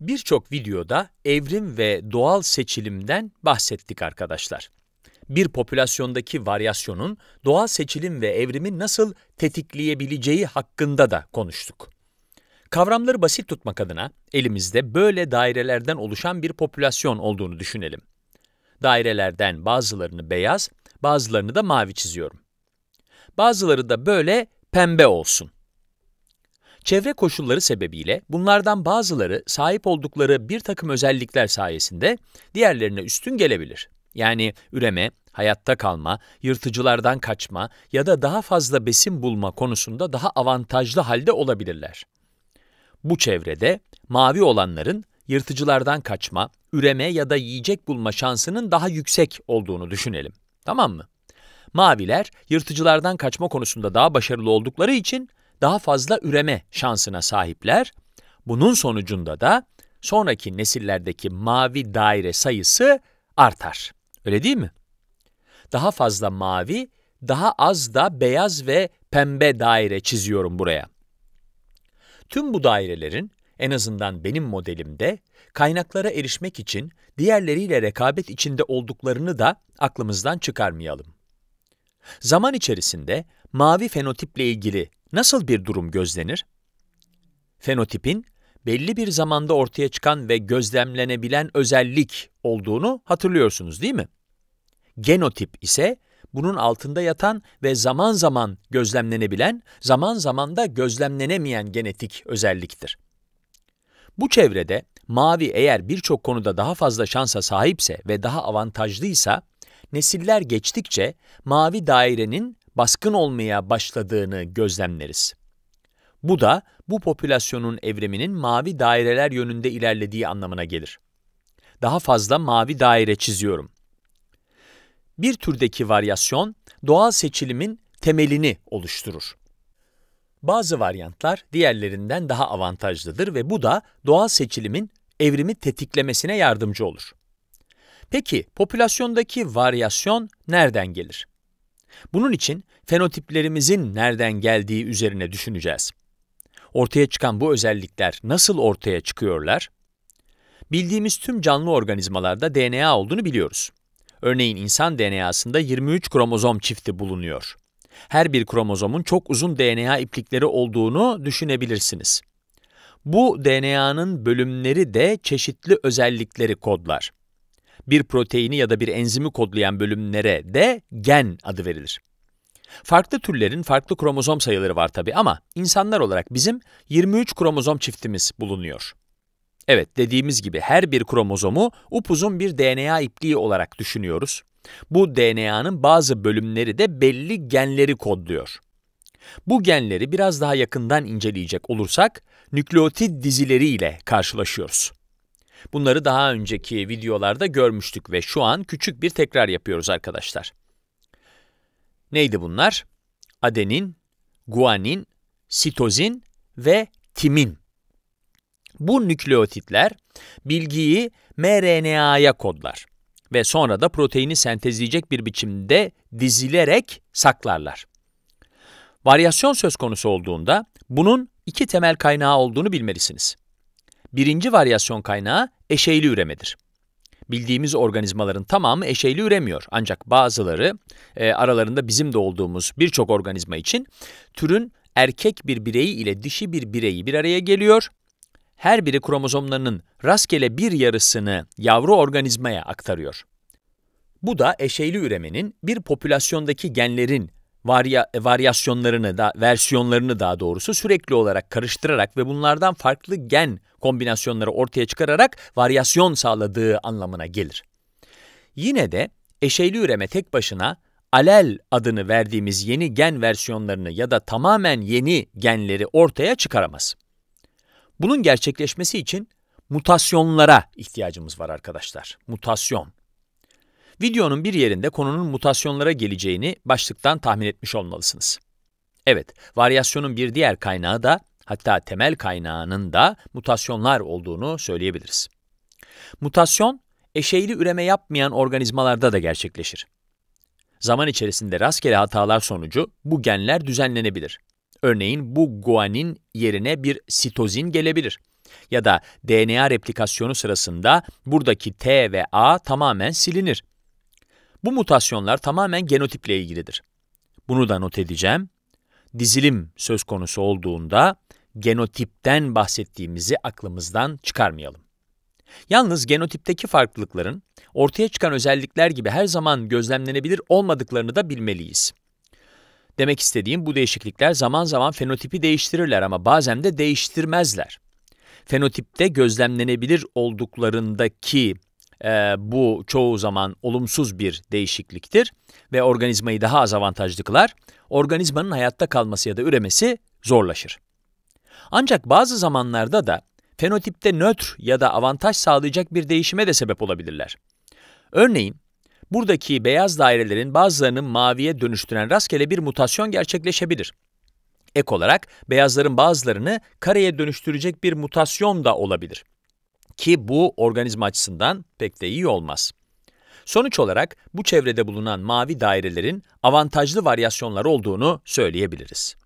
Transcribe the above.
Birçok videoda evrim ve doğal seçilimden bahsettik arkadaşlar. Bir popülasyondaki varyasyonun doğal seçilim ve evrimi nasıl tetikleyebileceği hakkında da konuştuk. Kavramları basit tutmak adına elimizde böyle dairelerden oluşan bir popülasyon olduğunu düşünelim. Dairelerden bazılarını beyaz, bazılarını da mavi çiziyorum. Bazıları da böyle pembe olsun. Çevre koşulları sebebiyle bunlardan bazıları sahip oldukları bir takım özellikler sayesinde diğerlerine üstün gelebilir. Yani üreme, hayatta kalma, yırtıcılardan kaçma ya da daha fazla besin bulma konusunda daha avantajlı halde olabilirler. Bu çevrede mavi olanların yırtıcılardan kaçma, üreme ya da yiyecek bulma şansının daha yüksek olduğunu düşünelim. Tamam mı? Maviler yırtıcılardan kaçma konusunda daha başarılı oldukları için daha fazla üreme şansına sahipler. Bunun sonucunda da sonraki nesillerdeki mavi daire sayısı artar. Öyle değil mi? Daha fazla mavi, daha az da beyaz ve pembe daire çiziyorum buraya. Tüm bu dairelerin en azından benim modelimde kaynaklara erişmek için diğerleriyle rekabet içinde olduklarını da aklımızdan çıkarmayalım. Zaman içerisinde mavi fenotiple ilgili nasıl bir durum gözlenir? Fenotipin, belli bir zamanda ortaya çıkan ve gözlemlenebilen özellik olduğunu hatırlıyorsunuz değil mi? Genotip ise bunun altında yatan ve zaman zaman gözlemlenebilen, zaman zaman da gözlemlenemeyen genetik özelliktir. Bu çevrede mavi eğer birçok konuda daha fazla şansa sahipse ve daha avantajlıysa, nesiller geçtikçe mavi dairenin baskın olmaya başladığını gözlemleriz. Bu da bu popülasyonun evriminin mavi daireler yönünde ilerlediği anlamına gelir. Daha fazla mavi daire çiziyorum. Bir türdeki varyasyon doğal seçilimin temelini oluşturur. Bazı varyantlar diğerlerinden daha avantajlıdır ve bu da doğal seçilimin evrimi tetiklemesine yardımcı olur. Peki popülasyondaki varyasyon nereden gelir? Bunun için fenotiplerimizin nereden geldiği üzerine düşüneceğiz. Ortaya çıkan bu özellikler nasıl ortaya çıkıyorlar? Bildiğimiz tüm canlı organizmalarda DNA olduğunu biliyoruz. Örneğin insan DNA'sında 23 kromozom çifti bulunuyor. Her bir kromozomun çok uzun DNA iplikleri olduğunu düşünebilirsiniz. Bu DNA'nın bölümleri de çeşitli özellikleri kodlar bir proteini ya da bir enzimi kodlayan bölümlere de gen adı verilir. Farklı türlerin farklı kromozom sayıları var tabi ama insanlar olarak bizim 23 kromozom çiftimiz bulunuyor. Evet dediğimiz gibi her bir kromozomu upuzun bir DNA ipliği olarak düşünüyoruz. Bu DNA'nın bazı bölümleri de belli genleri kodluyor. Bu genleri biraz daha yakından inceleyecek olursak nükleotid dizileriyle karşılaşıyoruz. Bunları daha önceki videolarda görmüştük ve şu an küçük bir tekrar yapıyoruz arkadaşlar. Neydi bunlar? Adenin, guanin, sitozin ve timin. Bu nükleotitler bilgiyi mRNA'ya kodlar ve sonra da proteini sentezleyecek bir biçimde dizilerek saklarlar. Varyasyon söz konusu olduğunda bunun iki temel kaynağı olduğunu bilmelisiniz. Birinci varyasyon kaynağı eşeyli üremedir. Bildiğimiz organizmaların tamamı eşeyli üremiyor. Ancak bazıları, e, aralarında bizim de olduğumuz birçok organizma için, türün erkek bir bireyi ile dişi bir bireyi bir araya geliyor. Her biri kromozomlarının rastgele bir yarısını yavru organizmaya aktarıyor. Bu da eşeyli üremenin bir popülasyondaki genlerin varya, e, varyasyonlarını da versiyonlarını daha doğrusu sürekli olarak karıştırarak ve bunlardan farklı gen kombinasyonları ortaya çıkararak varyasyon sağladığı anlamına gelir. Yine de eşeyli üreme tek başına alel adını verdiğimiz yeni gen versiyonlarını ya da tamamen yeni genleri ortaya çıkaramaz. Bunun gerçekleşmesi için mutasyonlara ihtiyacımız var arkadaşlar. Mutasyon. Videonun bir yerinde konunun mutasyonlara geleceğini başlıktan tahmin etmiş olmalısınız. Evet, varyasyonun bir diğer kaynağı da, hatta temel kaynağının da mutasyonlar olduğunu söyleyebiliriz. Mutasyon, eşeğli üreme yapmayan organizmalarda da gerçekleşir. Zaman içerisinde rastgele hatalar sonucu bu genler düzenlenebilir. Örneğin bu guanin yerine bir sitozin gelebilir. Ya da DNA replikasyonu sırasında buradaki T ve A tamamen silinir bu mutasyonlar tamamen genotiple ilgilidir. Bunu da not edeceğim. Dizilim söz konusu olduğunda genotipten bahsettiğimizi aklımızdan çıkarmayalım. Yalnız genotipteki farklılıkların ortaya çıkan özellikler gibi her zaman gözlemlenebilir olmadıklarını da bilmeliyiz. Demek istediğim bu değişiklikler zaman zaman fenotipi değiştirirler ama bazen de değiştirmezler. Fenotipte gözlemlenebilir olduklarındaki e, bu çoğu zaman olumsuz bir değişikliktir ve organizmayı daha az avantajlı kılar, organizmanın hayatta kalması ya da üremesi zorlaşır. Ancak bazı zamanlarda da fenotipte nötr ya da avantaj sağlayacak bir değişime de sebep olabilirler. Örneğin, buradaki beyaz dairelerin bazılarını maviye dönüştüren rastgele bir mutasyon gerçekleşebilir. Ek olarak beyazların bazılarını kareye dönüştürecek bir mutasyon da olabilir. Ki bu organizma açısından pek de iyi olmaz. Sonuç olarak bu çevrede bulunan mavi dairelerin avantajlı varyasyonlar olduğunu söyleyebiliriz.